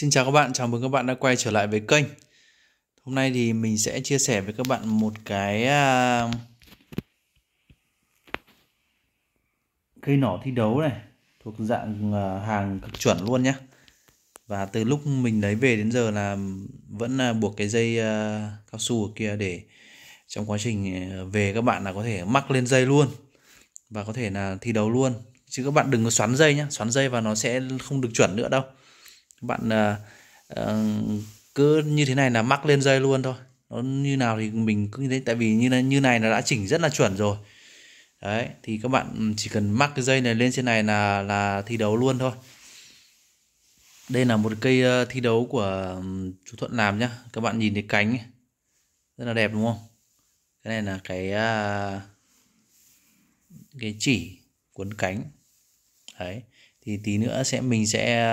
Xin chào các bạn, chào mừng các bạn đã quay trở lại với kênh Hôm nay thì mình sẽ chia sẻ với các bạn một cái à, cây nỏ thi đấu này thuộc dạng à, hàng cực chuẩn luôn nhé Và từ lúc mình lấy về đến giờ là vẫn à, buộc cái dây cao su ở kia để trong quá trình về các bạn là có thể mắc lên dây luôn Và có thể là thi đấu luôn Chứ các bạn đừng có xoắn dây nhé, xoắn dây và nó sẽ không được chuẩn nữa đâu bạn uh, cứ như thế này là mắc lên dây luôn thôi nó như nào thì mình cứ như thế tại vì như này, như này nó đã chỉnh rất là chuẩn rồi đấy thì các bạn ừ, chỉ cần mắc cái dây này lên trên này là là thi đấu luôn thôi đây là một cây ờ, thi đấu của ừ, chú thuận làm nhá các bạn nhìn thấy cánh rất là đẹp đúng không cái này là cái cái chỉ cuốn cánh đấy thì tí nữa sẽ mình sẽ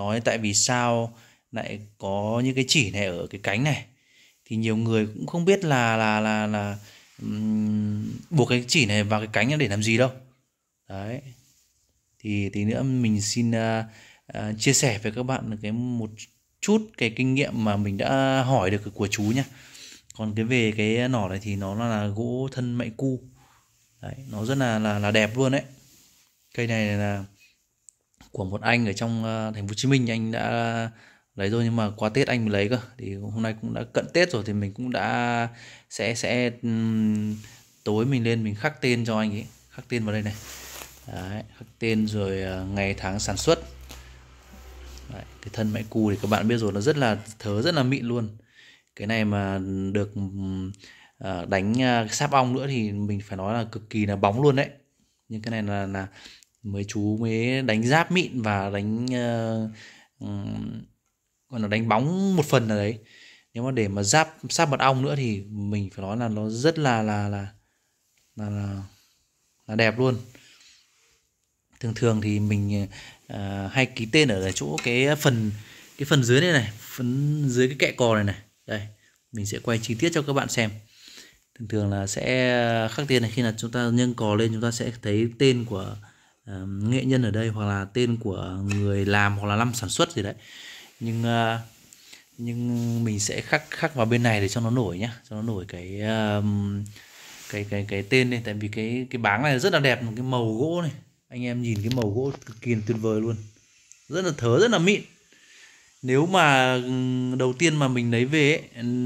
nói tại vì sao lại có những cái chỉ này ở cái cánh này thì nhiều người cũng không biết là là là là um, buộc cái chỉ này vào cái cánh để làm gì đâu đấy thì tí nữa mình xin uh, uh, chia sẻ với các bạn cái một chút cái kinh nghiệm mà mình đã hỏi được của chú nhá còn cái về cái nỏ này thì nó là gỗ thân mạy cu đấy nó rất là là, là đẹp luôn đấy cây này là của một anh ở trong ờ, thành phố Hồ Chí Minh anh đã lấy rồi nhưng mà qua Tết anh mới lấy cơ thì hôm nay cũng đã cận Tết rồi thì mình cũng đã sẽ sẽ tối mình lên mình khắc tên cho anh ấy khắc tên vào đây này Đấy, khắc tên rồi ờ, ngày tháng sản xuất Đấy, cái thân mẹ cù thì các bạn biết rồi nó rất là thớ rất là mịn luôn cái này mà được ờ, đánh sáp ong nữa thì mình phải nói là cực kỳ là bóng luôn đấy nhưng cái này là là mới chú mới đánh giáp mịn và đánh uh, um, là đánh bóng một phần ở đấy nếu mà để mà giáp sát mật ong nữa thì mình phải nói là nó rất là là là là, là, là đẹp luôn thường thường thì mình uh, hay ký tên ở chỗ cái phần cái phần dưới này này phần dưới cái kẹ cò này này đây mình sẽ quay chi tiết cho các bạn xem thường thường là sẽ khắc tên này khi là chúng ta nhân cò lên chúng ta sẽ thấy tên của nghệ nhân ở đây hoặc là tên của người làm hoặc là năm sản xuất gì đấy nhưng ờ, nhưng mình sẽ khắc khắc vào bên này để cho nó nổi nhá cho nó nổi cái cái cái cái tên này tại vì cái cái báng này rất là đẹp một cái màu gỗ này anh em nhìn cái màu gỗ cực kỳ tuyệt vời luôn rất là thớ rất là mịn nếu mà đầu tiên mà mình lấy về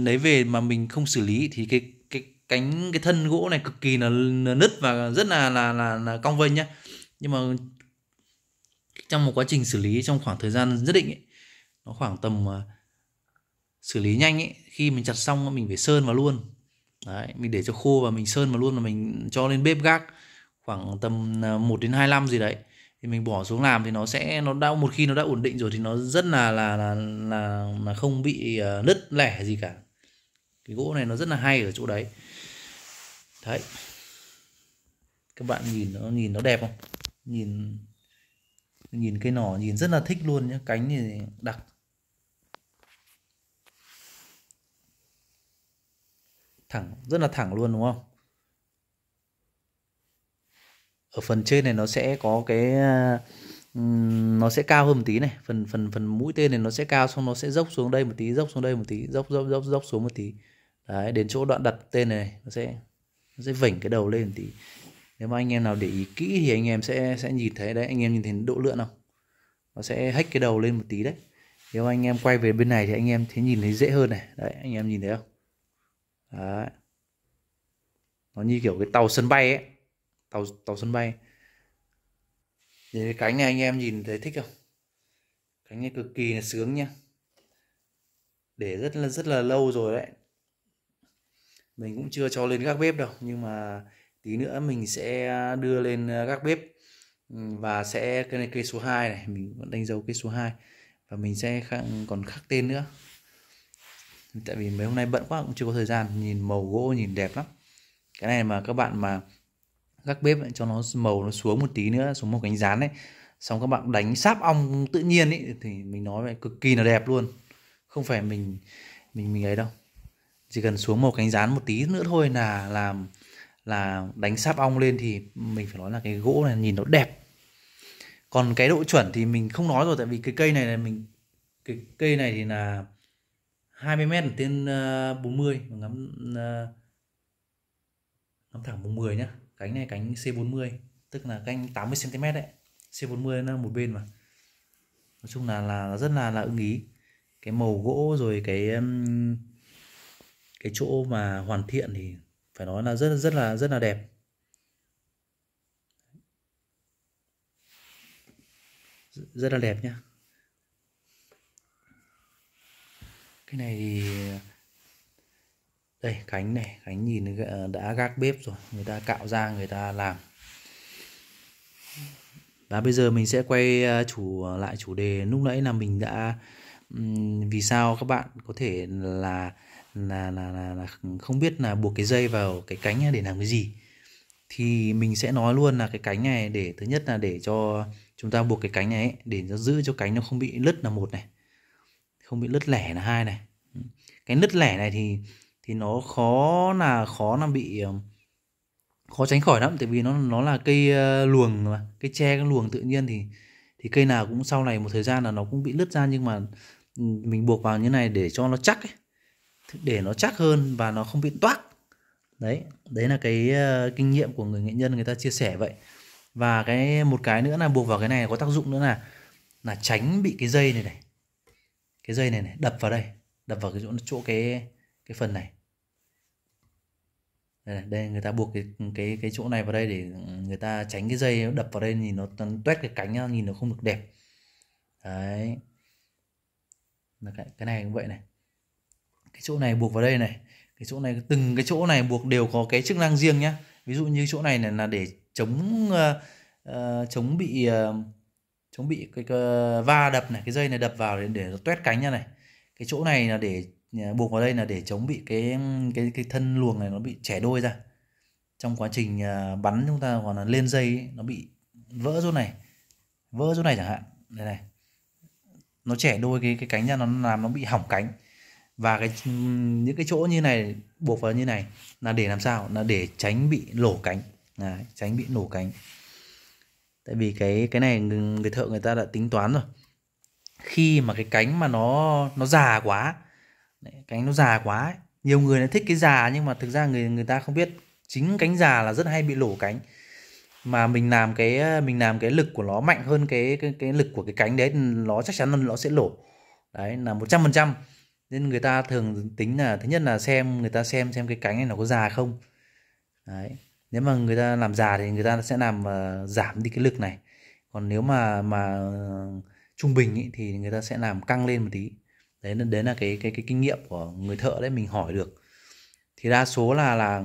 lấy về mà mình không xử lý thì cái cái cánh cái thân gỗ này cực kỳ là, là nứt và rất là là là, là cong vênh nhá nhưng mà trong một quá trình xử lý trong khoảng thời gian nhất định ấy, nó khoảng tầm uh, xử lý nhanh ấy khi mình chặt xong mình phải sơn vào luôn đấy mình để cho khô và mình sơn vào luôn là mình cho lên bếp gác khoảng tầm 1 à, đến năm gì đấy thì mình bỏ xuống làm thì nó sẽ nó đã một khi nó đã ổn định rồi thì nó rất là là là là, là không bị uh, nứt lẻ gì cả cái gỗ này nó rất là hay ở chỗ đấy đấy các bạn nhìn nó nhìn nó đẹp không nhìn nhìn cây nỏ nhìn rất là thích luôn nhé cánh thì đặc thẳng rất là thẳng luôn đúng không ở phần trên này nó sẽ có cái nó sẽ cao hơn một tí này phần phần phần mũi tên này nó sẽ cao xong nó sẽ dốc xuống đây một tí dốc xuống đây một tí dốc dốc dốc dốc xuống một tí đấy đến chỗ đoạn đặt tên này nó sẽ nó sẽ vểnh cái đầu lên một tí nếu mà anh em nào để ý kỹ thì anh em sẽ sẽ nhìn thấy đấy anh em nhìn thấy độ lượn không nó sẽ hách cái đầu lên một tí đấy nếu anh em quay về bên này thì anh em thấy nhìn thấy dễ hơn này đấy anh em nhìn thấy không đấy nó như kiểu cái tàu sân bay ấy tàu tàu sân bay thì cái cánh này anh em nhìn thấy thích không cánh này cực kỳ là sướng nha. để rất là rất là lâu rồi đấy mình cũng chưa cho lên các bếp đâu nhưng mà tí nữa mình sẽ đưa lên ờ, các bếp ừ, và sẽ cái cây số 2 này mình vẫn đánh dấu cây số 2 và mình sẽ khắc, còn khắc tên nữa tại vì mấy hôm nay bận quá cũng chưa có thời gian nhìn màu gỗ nhìn đẹp lắm cái này mà các bạn mà gác bếp ấy, cho nó màu nó xuống một tí nữa xuống một cánh rán ấy xong các bạn đánh sáp ong tự nhiên ấy thì mình nói vậy cực kỳ là đẹp luôn không phải mình mình mình ấy đâu chỉ cần xuống một cánh rán một tí nữa thôi là làm là đánh sáp ong lên thì mình phải nói là cái gỗ này nhìn nó đẹp còn cái độ chuẩn thì mình không nói rồi tại vì cái cây này là mình cái cây này thì là 20 mét trên 40 ờ, mà ngắm ờ, ngắm thẳng 40 nhá cánh này cánh C40 tức là cánh 80 cm đấy C40 nó một bên mà nói chung là là rất là là ưng ý cái màu gỗ rồi cái cái chỗ mà hoàn thiện thì phải nói là rất rất là rất là đẹp rất là đẹp nhá cái này thì đây cánh này cánh nhìn ờ, đã gác bếp rồi người ta cạo ra người ta làm và bây giờ mình sẽ quay ờ, chủ lại chủ đề lúc nãy là mình đã vì sao các bạn có thể là là là là, là không biết là buộc cái dây vào cái cánh để làm cái gì thì mình sẽ nói luôn là cái cánh này để thứ nhất là để cho chúng ta buộc cái cánh này ấy, để nó giữ cho cánh nó không bị lứt là một này không bị lứt lẻ là hai này cái lứt lẻ này thì thì nó khó là khó là bị khó tránh khỏi lắm tại vì nó nó là cây luồng mà cây tre cái luồng tự nhiên thì thì cây nào cũng sau này một thời gian là nó cũng bị lứt ra nhưng mà mình buộc vào như này để cho nó chắc ấy để nó chắc hơn và nó không bị toác đấy đấy là cái ờ, kinh nghiệm của người nghệ nhân người ta chia sẻ vậy và cái một cái nữa là buộc vào cái này có tác dụng nữa là là tránh bị cái dây này này cái dây này này đập vào đây đập vào cái chỗ chỗ cái cái phần này đây, này, đây người ta buộc cái cái cái chỗ này vào đây để người ta tránh cái dây đập vào đây nhìn nó tuét cái cánh nhìn nó không được đẹp đấy cái này cũng vậy này cái chỗ này buộc vào đây này cái chỗ này từng cái chỗ này buộc đều có cái chức năng riêng nhá ví dụ như chỗ này này là để chống uh, uh, chống bị uh, chống bị cái, cái va đập này cái dây này đập vào để để nó toét cánh ra này cái chỗ này là để buộc vào đây là để chống bị cái cái cái thân luồng này nó bị chẻ đôi ra trong quá trình bắn chúng ta hoặc là lên dây ấy, nó bị vỡ chỗ này vỡ chỗ này chẳng hạn đây này nó chẻ đôi cái cái cánh ra nó làm nó bị hỏng cánh và cái những cái chỗ như này buộc vào như này là để làm sao là để tránh bị lổ cánh Đấy, tránh bị nổ cánh tại vì cái cái này người thợ người ta đã tính toán rồi khi mà cái cánh mà nó nó già quá cánh nó già quá ấy. nhiều người nó thích cái già nhưng mà thực ra người người ta không biết chính cánh già là rất hay bị lổ cánh mà mình làm cái mình làm cái lực của nó mạnh hơn cái cái, cái lực của cái cánh đấy nó chắc chắn là nó sẽ lổ đấy là một trăm phần trăm nên người ta thường tính là thứ nhất là xem người ta xem xem cái cánh này nó có già không đấy nếu mà người ta làm già thì người ta sẽ làm uh, giảm đi cái lực này còn nếu mà mà uh, trung bình ý, thì người ta sẽ làm căng lên một tí đấy nên đấy là cái cái cái kinh nghiệm của người thợ đấy mình hỏi được thì đa số là là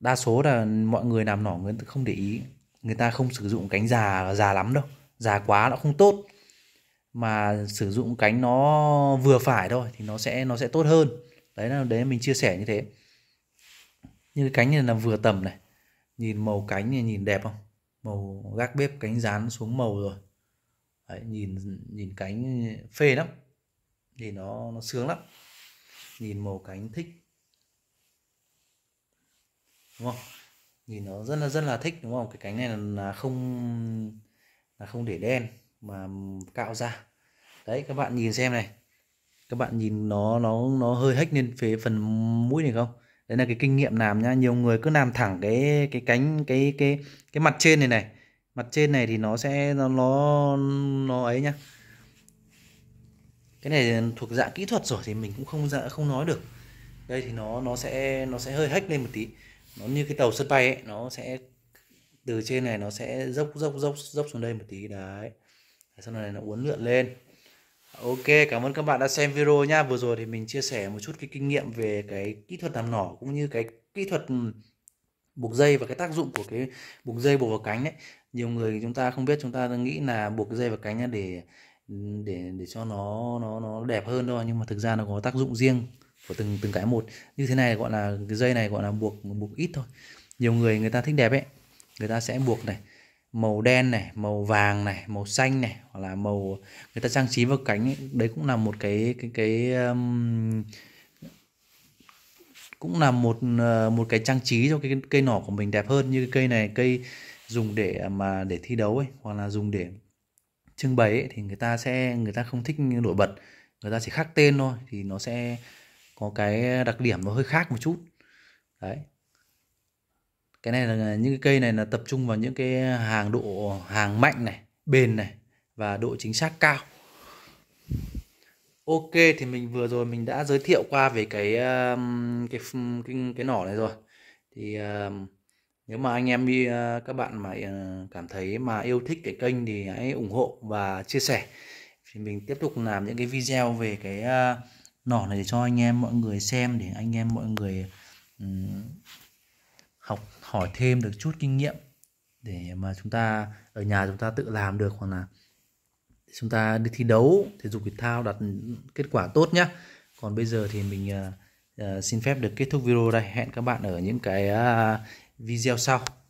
đa số là mọi người làm nỏ người ta không để ý người ta không sử dụng cánh già già lắm đâu già quá nó không tốt mà sử dụng cánh nó vừa phải thôi thì nó sẽ nó sẽ tốt hơn đấy là đấy mình chia sẻ như thế như cái cánh này là vừa tầm này nhìn màu cánh này nhìn đẹp không màu gác bếp cánh rán xuống màu rồi đấy, nhìn nhìn cánh phê lắm thì nó nó sướng lắm nhìn màu cánh thích đúng không nhìn nó rất là rất là thích đúng không cái cánh này là không là không để đen mà cạo ra đấy các bạn nhìn xem này các bạn nhìn nó nó nó hơi hếch lên phía phần mũi này không đây là cái kinh nghiệm làm nhá nhiều người cứ làm thẳng cái cái cánh cái cái cái mặt trên này này mặt trên này thì nó sẽ nó nó, nó ấy nhá cái này thuộc dạng kỹ thuật rồi thì mình cũng không dạ không nói được đây thì nó nó sẽ nó sẽ hơi hếch lên một tí nó như cái tàu sân bay ấy nó sẽ từ trên này nó sẽ dốc dốc dốc dốc xuống đây một tí đấy sau này nó uốn lượn lên Ok, cảm ơn các bạn đã xem video nha. Vừa rồi thì mình chia sẻ một chút cái kinh nghiệm về cái kỹ thuật làm nỏ cũng như cái kỹ thuật buộc dây và cái tác dụng của cái buộc dây buộc vào cánh đấy. Nhiều người chúng ta không biết chúng ta đang nghĩ là buộc dây vào cánh để để để cho nó nó nó đẹp hơn thôi nhưng mà thực ra nó có tác dụng riêng của từng từng cái một. Như thế này gọi là cái dây này gọi là buộc buộc ít thôi. Nhiều người người ta thích đẹp ấy, người ta sẽ buộc này màu đen này màu vàng này màu xanh này hoặc là màu người ta trang trí vào cánh ấy. đấy cũng là một cái cái cái um, cũng là một ờ, một cái trang trí cho cái cây nỏ của mình đẹp hơn như cái cây này cây dùng để mà để thi đấu ấy hoặc là dùng để trưng bày ấy, thì người ta sẽ người ta không thích nổi bật người ta chỉ khắc tên thôi thì nó sẽ có cái đặc điểm nó hơi khác một chút đấy cái này là những cái cây này là tập trung vào những cái hàng độ hàng mạnh này bền này và độ chính xác cao ok thì mình vừa rồi mình đã giới thiệu qua về cái um, cái cái, cái nỏ này rồi thì um, nếu mà anh em đi uh, các bạn mà uh, cảm thấy mà yêu thích cái kênh thì hãy ủng hộ và chia sẻ thì mình tiếp tục làm những cái video về cái uh, nỏ này để cho anh em mọi người xem để anh em mọi người học hỏi thêm được chút kinh nghiệm để mà chúng ta ở nhà chúng ta tự làm được hoặc là chúng ta đi thi đấu thể dục thể thao đạt kết quả tốt nhé còn bây giờ thì mình uh, xin phép được kết thúc video đây hẹn các bạn ở những cái uh, video sau